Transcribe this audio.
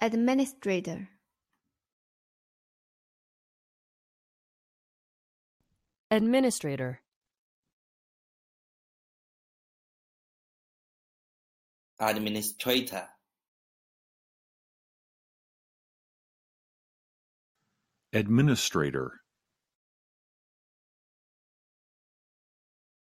administrator administrator administrator administrator